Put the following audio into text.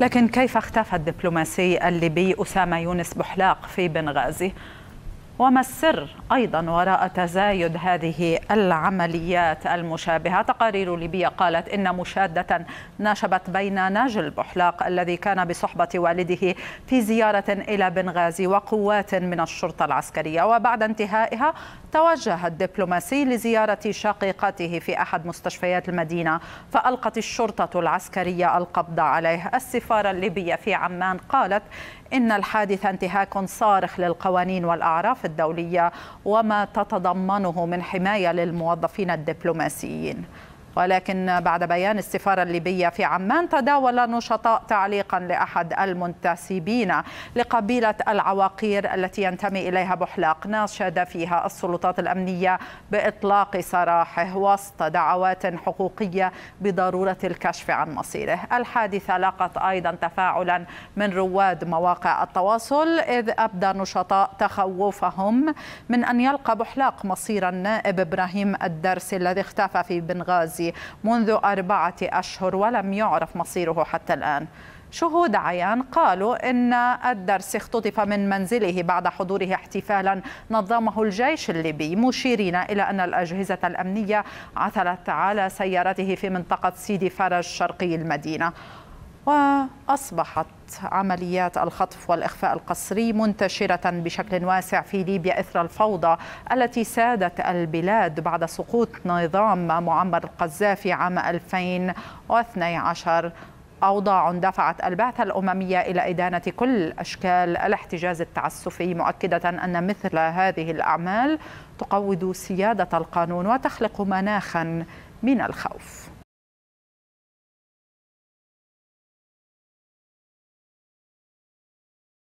لكن كيف اختفى الدبلوماسي الليبي أسامة يونس بحلاق في بنغازي وما السر ايضا وراء تزايد هذه العمليات المشابهه تقارير ليبيا قالت ان مشاده ناشبت بين ناجي البحلاق الذي كان بصحبه والده في زياره الى بنغازي وقوات من الشرطه العسكريه وبعد انتهائها توجه الدبلوماسي لزياره شقيقته في احد مستشفيات المدينه فالقت الشرطه العسكريه القبض عليه السفاره الليبيه في عمان قالت ان الحادث انتهاك صارخ للقوانين والاعراف الدولية وما تتضمنه من حماية للموظفين الدبلوماسيين ولكن بعد بيان السفارة الليبية في عمان تداول نشطاء تعليقا لأحد المنتسبين لقبيلة العواقير التي ينتمي إليها بحلاق ناشد فيها السلطات الأمنية بإطلاق سراحه وسط دعوات حقوقية بضرورة الكشف عن مصيره الحادثة لاقت أيضا تفاعلا من رواد مواقع التواصل إذ أبدى نشطاء تخوفهم من أن يلقى بحلاق مصير النائب إبراهيم الدرس الذي اختفى في بنغازي الرئاسي منذ أربعة أشهر ولم يعرف مصيره حتى الآن شهود عيان قالوا إن الدرس اختطف من منزله بعد حضوره احتفالا نظمه الجيش الليبي مشيرين إلى أن الأجهزة الأمنية عثرت على سيارته في منطقة سيدي فرج شرقي المدينة وأصبحت عمليات الخطف والإخفاء القسري منتشرة بشكل واسع في ليبيا إثر الفوضى التي سادت البلاد بعد سقوط نظام معمر القذافي عام 2012 أوضاع دفعت البعثة الأممية إلى إدانة كل أشكال الاحتجاز التعسفي مؤكدة أن مثل هذه الأعمال تقوض سيادة القانون وتخلق مناخا من الخوف